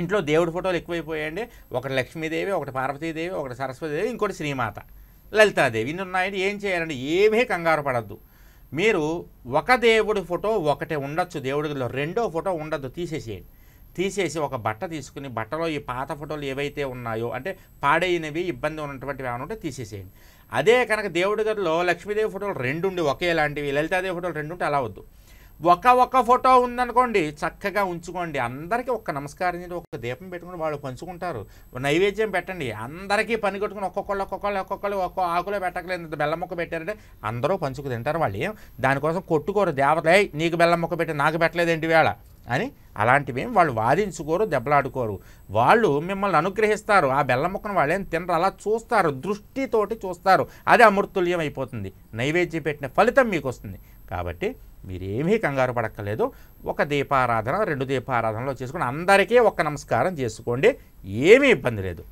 ఇంట్లో దేవుడి ఫోటోలు ఎక్కువైపోయాయండి ఒకటి లక్ష్మీదేవి ఒకటి పార్వతీదేవి ఒకటి సరస్వతీదేవి ఇంకోటి శ్రీమాత లలితాదేవి ఇన్ని ఉన్నాయండి ఏం చేయాలండి ఏమీ కంగారు పడద్దు మీరు ఒక దేవుడి ఫోటో ఒకటే ఉండొచ్చు దేవుడిలో రెండో ఫోటో ఉండొద్దు తీసేసేయండి తీసేసి ఒక బట్ట తీసుకుని బట్టలో ఈ పాత ఫోటోలు ఏవైతే ఉన్నాయో అంటే పాడైనవి ఇబ్బంది ఉన్నటువంటివి ఏమైనా ఉంటే తీసేసేయండి అదే కనుక దేవుడి గదిలో లక్ష్మీదేవి ఫోటోలు రెండు ఉండి ఒకేలాంటివి లలితాదేవి ఫోటోలు రెండు ఉంటే అలా వద్దు ఒక ఒక ఫోటో ఉందనుకోండి చక్కగా ఉంచుకోండి అందరికీ ఒక్క నమస్కారం చేసి ఒక దీపం పెట్టుకుని వాళ్ళు పంచుకుంటారు నైవేద్యం పెట్టండి అందరికీ పని కట్టుకుని ఒక్కొక్కళ్ళు ఒక్కొక్కళ్ళు ఒక్కొక్కళ్ళు ఒక్కో ఆకులో పెట్టకలేదు బెల్లం మొక్క పెట్టారంటే అందరూ పంచుకు తింటారు వాళ్ళు దానికోసం కొట్టుకోరు దేవత నీకు బెల్లం మొక్క పెట్టి నాకు పెట్టలేదేంటి వేళ అని అలాంటివి వాళ్ళు వాదించుకోరు దెబ్బలాడుకోరు వాళ్ళు మిమ్మల్ని అనుగ్రహిస్తారు ఆ బెల్ల ముక్కను వాళ్ళేం తినరు అలా చూస్తారు దృష్టితోటి చూస్తారు అదే అమృతుల్యం అయిపోతుంది నైవేద్యం పెట్టిన ఫలితం మీకు వస్తుంది కాబట్టి మీరేమీ కంగారు పడక్కలేదు ఒక దీపారాధన రెండు దీపారాధనలో చేసుకుని అందరికీ ఒక్క నమస్కారం చేసుకోండి ఏమీ ఇబ్బంది లేదు